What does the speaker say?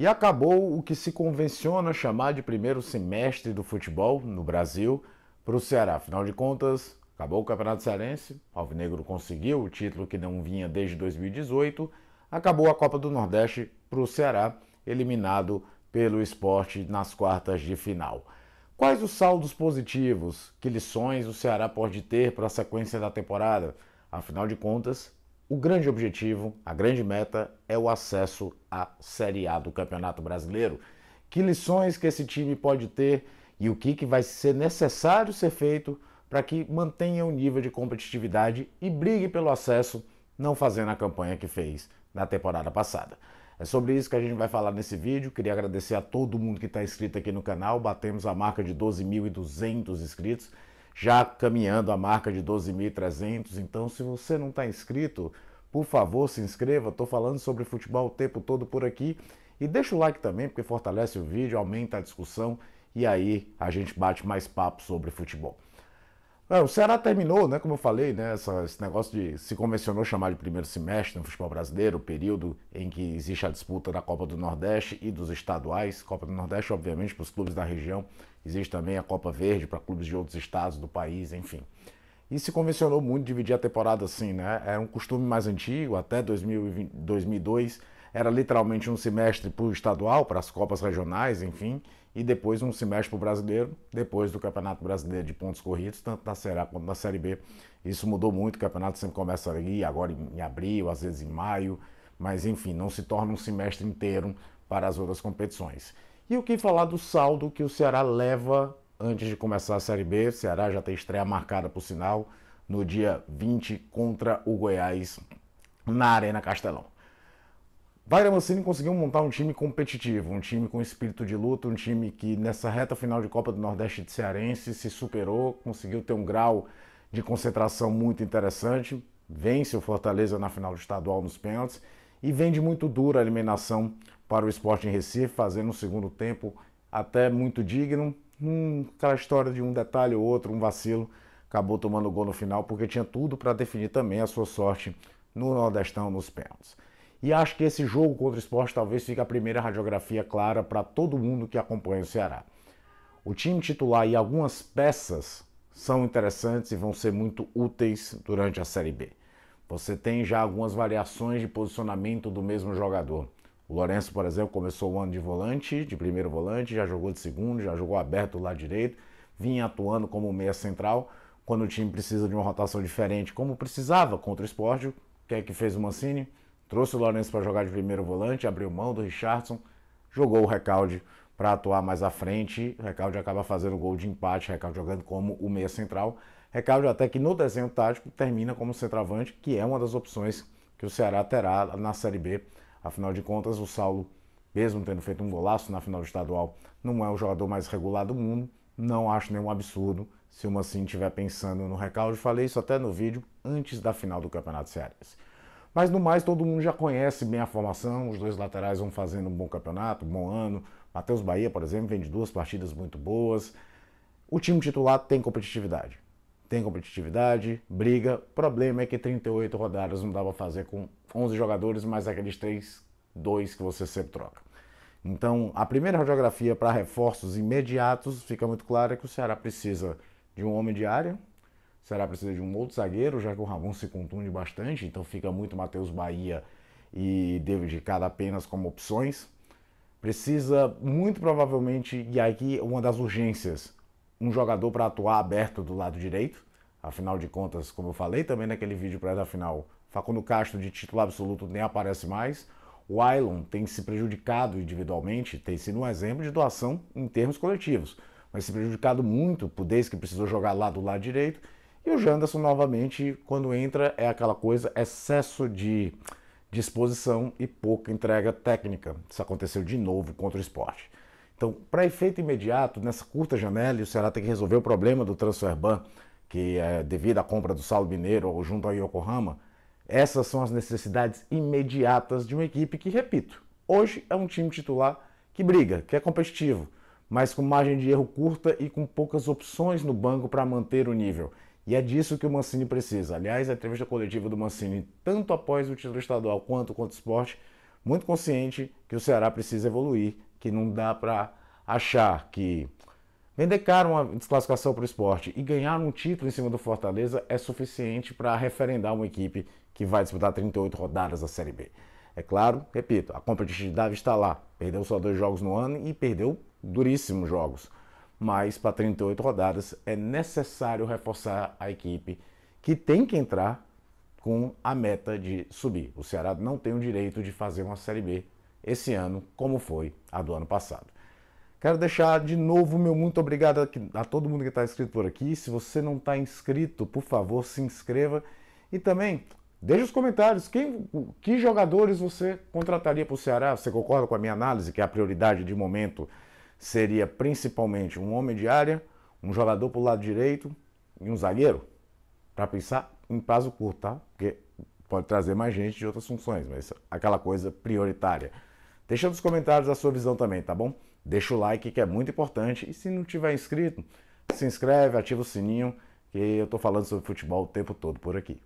E acabou o que se convenciona chamar de primeiro semestre do futebol no Brasil para o Ceará. Afinal de contas, acabou o Campeonato Cearense, Alvinegro conseguiu o título que não vinha desde 2018, acabou a Copa do Nordeste para o Ceará, eliminado pelo esporte nas quartas de final. Quais os saldos positivos? Que lições o Ceará pode ter para a sequência da temporada? Afinal de contas, o grande objetivo, a grande meta é o acesso à Série A do Campeonato Brasileiro. Que lições que esse time pode ter e o que, que vai ser necessário ser feito para que mantenha o nível de competitividade e brigue pelo acesso, não fazendo a campanha que fez na temporada passada. É sobre isso que a gente vai falar nesse vídeo. Queria agradecer a todo mundo que está inscrito aqui no canal. Batemos a marca de 12.200 inscritos, já caminhando a marca de 12.300. Então, se você não está inscrito, por favor, se inscreva, estou falando sobre futebol o tempo todo por aqui. E deixa o like também, porque fortalece o vídeo, aumenta a discussão e aí a gente bate mais papo sobre futebol. É, o Ceará terminou, né, como eu falei, né, essa, esse negócio de se convencionou chamar de primeiro semestre no futebol brasileiro, o período em que existe a disputa da Copa do Nordeste e dos estaduais. Copa do Nordeste, obviamente, para os clubes da região, existe também a Copa Verde para clubes de outros estados do país, enfim. E se convencionou muito dividir a temporada assim, né? Era um costume mais antigo, até 2020, 2002, era literalmente um semestre para o estadual, para as Copas regionais, enfim, e depois um semestre para o brasileiro, depois do Campeonato Brasileiro de Pontos Corridos, tanto na Série A quanto na Série B. Isso mudou muito, o campeonato sempre começa ali, agora em abril, às vezes em maio, mas enfim, não se torna um semestre inteiro para as outras competições. E o que falar do saldo que o Ceará leva antes de começar a Série B. O Ceará já tem estreia marcada, por sinal, no dia 20 contra o Goiás na Arena Castelão. Wagner Mancini conseguiu montar um time competitivo, um time com espírito de luta, um time que nessa reta final de Copa do Nordeste de Cearense se superou, conseguiu ter um grau de concentração muito interessante, vence o Fortaleza na final do estadual nos pênaltis e vende muito dura a eliminação para o esporte em Recife, fazendo um segundo tempo até muito digno, Hum, aquela história de um detalhe ou outro, um vacilo, acabou tomando gol no final, porque tinha tudo para definir também a sua sorte no Nordestão nos pênaltis. E acho que esse jogo contra o esporte talvez fique a primeira radiografia clara para todo mundo que acompanha o Ceará. O time titular e algumas peças são interessantes e vão ser muito úteis durante a Série B. Você tem já algumas variações de posicionamento do mesmo jogador. O Lourenço, por exemplo, começou o ano de volante, de primeiro volante, já jogou de segundo, já jogou aberto lá direito, vinha atuando como meia central. Quando o time precisa de uma rotação diferente, como precisava contra o esporte, o que é que fez o Mancini? Trouxe o Lourenço para jogar de primeiro volante, abriu mão do Richardson, jogou o Recalde para atuar mais à frente. Recalde acaba fazendo gol de empate, Recalde jogando como o meia central. Recalde até que no desenho tático termina como centroavante, que é uma das opções que o Ceará terá na Série B Afinal de contas, o Saulo, mesmo tendo feito um golaço na final estadual, não é o jogador mais regular do mundo. Não acho nenhum absurdo se o Mancini estiver pensando no recalde. Falei isso até no vídeo antes da final do Campeonato Cearense. Mas no mais, todo mundo já conhece bem a formação. Os dois laterais vão fazendo um bom campeonato, um bom ano. Matheus Bahia, por exemplo, vem de duas partidas muito boas. O time titular tem competitividade tem competitividade, briga. Problema é que 38 rodadas não dá para fazer com 11 jogadores, mais aqueles 3, 2 que você sempre troca. Então, a primeira radiografia para reforços imediatos fica muito clara é que o Ceará precisa de um homem de área, o Ceará precisa de um outro zagueiro, já que o Ramon se contunde bastante, então fica muito Matheus Bahia e David Cada apenas como opções. Precisa muito provavelmente, e aqui uma das urgências, um jogador para atuar aberto do lado direito. Afinal de contas, como eu falei também naquele vídeo para essa final, Facundo Castro de título absoluto nem aparece mais. O Ailon tem se prejudicado individualmente, tem sido um exemplo de doação em termos coletivos, mas se prejudicado muito por desde que precisou jogar lá do lado direito. E o Janderson, novamente, quando entra, é aquela coisa, excesso de disposição e pouca entrega técnica. Isso aconteceu de novo contra o esporte. Então, para efeito imediato, nessa curta janela, o Ceará tem que resolver o problema do transferban, que é devido à compra do Saulo Mineiro ou junto ao Yokohama. Essas são as necessidades imediatas de uma equipe que, repito, hoje é um time titular que briga, que é competitivo, mas com margem de erro curta e com poucas opções no banco para manter o nível. E é disso que o Mancini precisa. Aliás, a entrevista coletiva do Mancini, tanto após o título estadual quanto contra o esporte, muito consciente que o Ceará precisa evoluir que não dá para achar que vender caro uma desclassificação para o esporte e ganhar um título em cima do Fortaleza é suficiente para referendar uma equipe que vai disputar 38 rodadas da Série B. É claro, repito, a competitividade está lá. Perdeu só dois jogos no ano e perdeu duríssimos jogos. Mas para 38 rodadas é necessário reforçar a equipe que tem que entrar com a meta de subir. O Ceará não tem o direito de fazer uma Série B esse ano, como foi a do ano passado. Quero deixar de novo meu muito obrigado a, todo mundo que está inscrito por aqui. Se você não está inscrito, por favor, se inscreva. E também Deixe os comentários. Quem, que jogadores você contrataria para o Ceará? Você concorda com a minha análise que a prioridade de momento seria principalmente um homem de área, um jogador para o lado direito e um zagueiro? Para pensar em prazo curto, tá? Porque pode trazer mais gente de outras funções, mas aquela coisa prioritária. Deixa nos comentários a sua visão também, tá bom? Deixa o like que é muito importante e se não tiver inscrito, se inscreve, ativa o sininho que eu tô falando sobre futebol o tempo todo por aqui.